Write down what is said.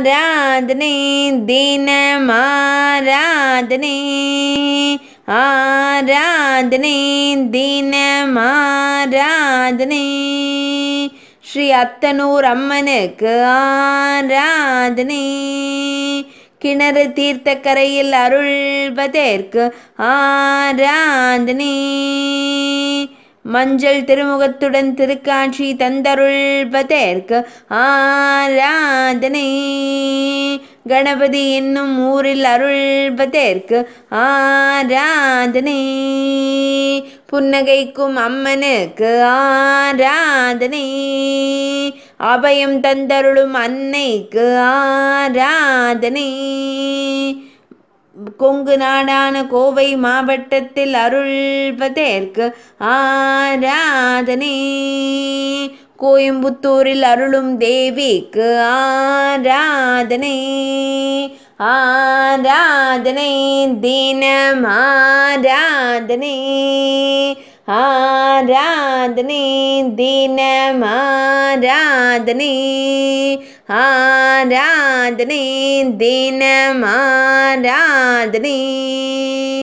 ஆராதனை தினம் ஆராதனை ஆராதனை தினம் ஆராதனை ஸ்ரீ அத்தனூர் அம்மனுக்கு ஆராதனை கிணறு தீர்த்தக்கரையில் அருள்வதற்கு ஆராதனை மஞ்சள் திருமுகத்துடன் திருக்காட்சி தந்தருள் பதேற்கு ஆராதனை கணபதி என்னும் ஊரில் அருள் பதேற்கு ஆராதனை புன்னகைக்கும் அம்மனுக்கு ஆராதனை அபயம் தந்தருளும் அன்னைக்கு ஆராதனை கொங்கு நாடான கோவை மாவட்டத்தில் அருள்வதற்கு ஆராதனை கோயம்புத்தூரில் அருளும் தேவிக்கு ஆராதனை ஆராதனை தினம் ஆராதனை ஆ राधनी दीन माराधनी हाँ राधनी दीन माराधनी